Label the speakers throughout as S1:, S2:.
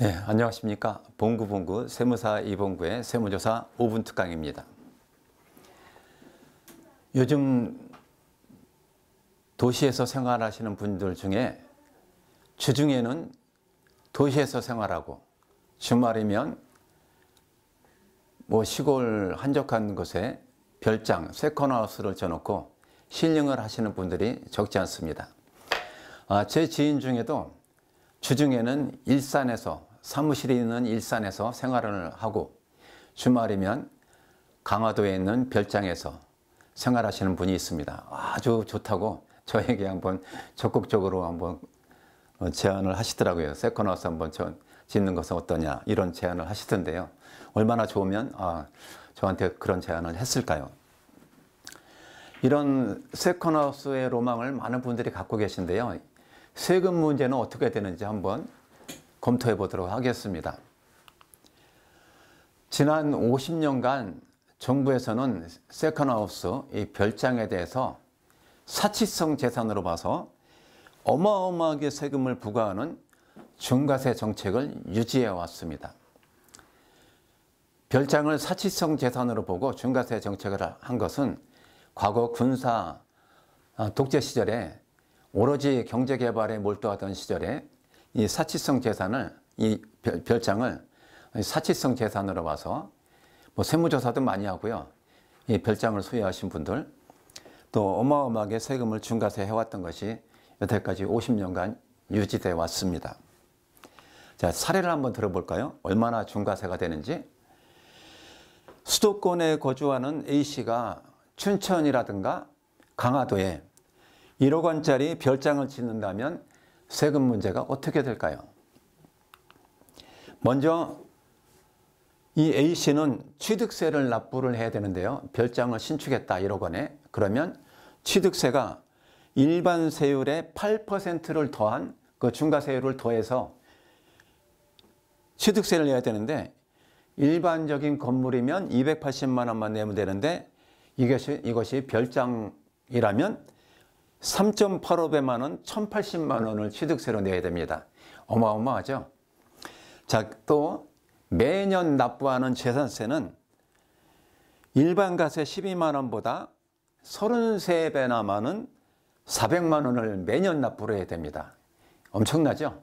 S1: 네, 안녕하십니까. 봉구봉구 세무사 이봉구의 세무조사 5분 특강입니다. 요즘 도시에서 생활하시는 분들 중에 주중에는 도시에서 생활하고 주말이면 뭐 시골 한적한 곳에 별장, 세컨하우스를 져놓고 실링을 하시는 분들이 적지 않습니다. 아, 제 지인 중에도 주중에는 일산에서 사무실이 있는 일산에서 생활을 하고 주말이면 강화도에 있는 별장에서 생활하시는 분이 있습니다. 아주 좋다고 저에게 한번 적극적으로 한번 어, 제안을 하시더라고요. 세컨하우스 한번 짓는 것은 어떠냐 이런 제안을 하시던데요. 얼마나 좋으면 아, 저한테 그런 제안을 했을까요? 이런 세컨하우스의 로망을 많은 분들이 갖고 계신데요. 세금 문제는 어떻게 되는지 한번 검토해 보도록 하겠습니다. 지난 50년간 정부에서는 세컨하우스, 이 별장에 대해서 사치성 재산으로 봐서 어마어마하게 세금을 부과하는 중과세 정책을 유지해 왔습니다. 별장을 사치성 재산으로 보고 중과세 정책을 한 것은 과거 군사 아, 독재 시절에 오로지 경제개발에 몰두하던 시절에 이 사치성 재산을 이 별장을 사치성 재산으로 봐서 뭐 세무조사도 많이 하고요. 이 별장을 소유하신 분들 또 어마어마하게 세금을 중과세 해왔던 것이 여태까지 50년간 유지되어 왔습니다. 자 사례를 한번 들어볼까요? 얼마나 중과세가 되는지 수도권에 거주하는 A씨가 춘천이라든가 강화도에 1억 원짜리 별장을 짓는다면 세금 문제가 어떻게 될까요? 먼저 이 A씨는 취득세를 납부를 해야 되는데요. 별장을 신축했다 1억원에 그러면 취득세가 일반 세율의 8%를 더한 그 중과세율을 더해서 취득세를 내야 되는데 일반적인 건물이면 280만 원만 내면 되는데 이것이, 이것이 별장이라면 3.85배만 원, 1,080만 원을 취득세로 내야 됩니다. 어마어마하죠? 자, 또 매년 납부하는 재산세는 일반 가세 12만 원보다 33배나 많은 400만 원을 매년 납부를 해야 됩니다. 엄청나죠?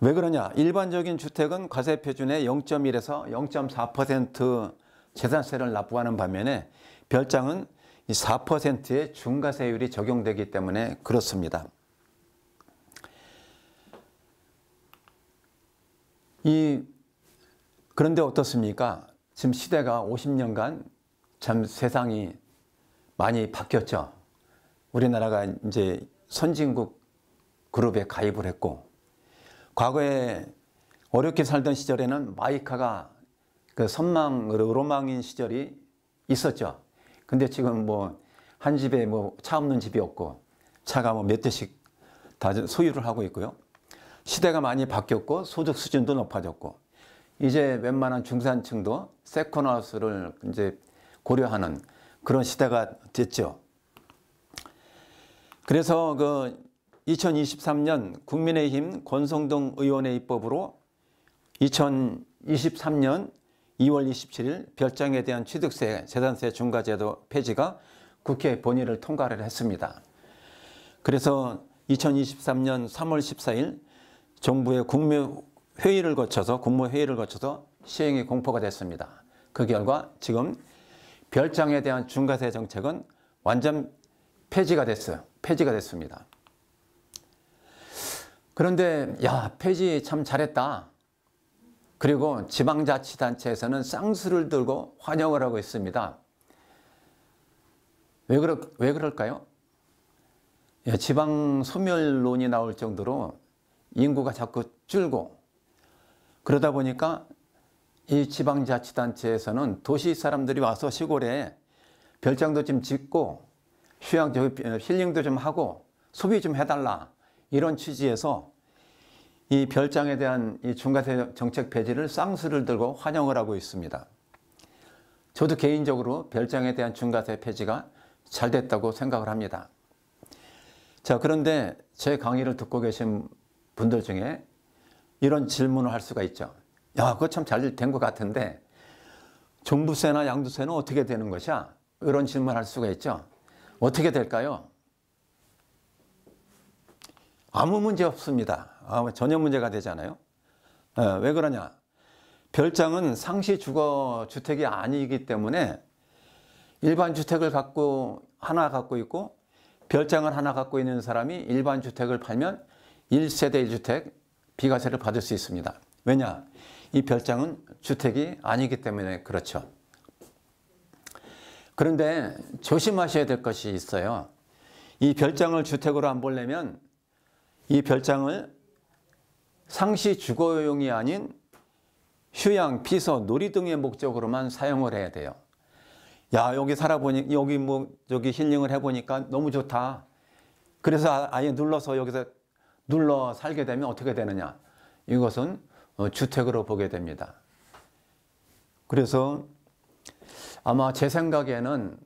S1: 왜 그러냐? 일반적인 주택은 과세 표준의 0.1에서 0.4% 재산세를 납부하는 반면에 별장은 이 4%의 중과세율이 적용되기 때문에 그렇습니다. 이 그런데 어떻습니까? 지금 시대가 50년간 참 세상이 많이 바뀌었죠. 우리나라가 이제 선진국 그룹에 가입을 했고 과거에 어렵게 살던 시절에는 마이카가 그 선망 로망인 시절이 있었죠. 근데 지금 뭐 한 집에 뭐 차 없는 집이 없고 차가 뭐 몇 대씩 다 소유를 하고 있고요. 시대가 많이 바뀌었고 소득 수준도 높아졌고 이제 웬만한 중산층도 세컨하우스를 이제 고려하는 그런 시대가 됐죠. 그래서 그 2023년 국민의힘 권성동 의원의 입법으로 2023년 2월 27일 별장에 대한 취득세, 재산세 중과제도 폐지가 국회 본의를 통과를 했습니다. 그래서 2023년 3월 14일 정부의 국무회의를 거쳐서 국무회의를 거쳐서 시행이 공포가 됐습니다. 그 결과 지금 별장에 대한 중과세 정책은 완전 폐지가 됐어요. 폐지가 됐습니다. 그런데 야 폐지 참 잘했다. 그리고 지방자치단체에서는 쌍수를 들고 환영을 하고 있습니다. 왜, 그러, 왜 그럴까요? 예, 지방 소멸론이 나올 정도로 인구가 자꾸 줄고 그러다 보니까 이 지방자치단체에서는 도시 사람들이 와서 시골에 별장도 좀 짓고 휴양 어, 힐링도 좀 하고 소비 좀 해달라 이런 취지에서 이 별장에 대한 이 중과세 정책 폐지를 쌍수를 들고 환영을 하고 있습니다. 저도 개인적으로 별장에 대한 중과세 폐지가 잘 됐다고 생각을 합니다. 자, 그런데 제 강의를 듣고 계신 분들 중에 이런 질문을 할 수가 있죠. 야, 그거 참 잘 된 것 같은데 종부세나 양도세는 어떻게 되는 것이야? 이런 질문을 할 수가 있죠. 어떻게 될까요? 아무 문제 없습니다. 아, 전혀 문제가 되잖아요. 예, 왜 그러냐? 별장은 상시 주거 주택이 아니기 때문에 일반 주택을 갖고 하나 갖고 있고 별장을 하나 갖고 있는 사람이 일반 주택을 팔면 1세대 1주택 비과세를 받을 수 있습니다. 왜냐? 이 별장은 주택이 아니기 때문에 그렇죠. 그런데 조심하셔야 될 것이 있어요. 이 별장을 주택으로 안 보려면 이 별장을 상시 주거용이 아닌 휴양, 피서, 놀이 등의 목적으로만 사용을 해야 돼요. 야, 여기 살아보니, 여기 뭐, 저기 힐링을 해보니까 너무 좋다. 그래서 아, 아예 눌러서 여기서 눌러 살게 되면 어떻게 되느냐. 이것은 어, 주택으로 보게 됩니다. 그래서 아마 제 생각에는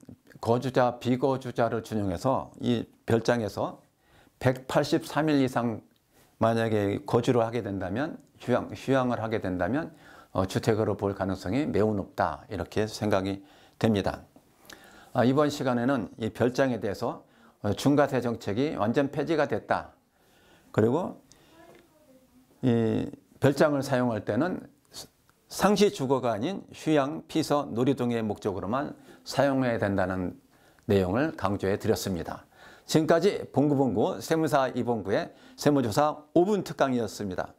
S1: 거주자, 비거주자를 준용해서 이 별장에서 183일 이상 만약에 거주로 하게 된다면 휴양, 휴양을 하게 된다면 어, 주택으로 볼 가능성이 매우 높다 이렇게 생각이 됩니다. 아, 이번 시간에는 이 별장에 대해서 어, 중과세 정책이 완전 폐지가 됐다. 그리고 이 별장을 사용할 때는 상시 주거가 아닌 휴양, 피서, 놀이동의 목적으로만 사용해야 된다는 내용을 강조해 드렸습니다. 지금까지 봉구봉구 세무사 이봉구의 세무조사 5분 특강이었습니다.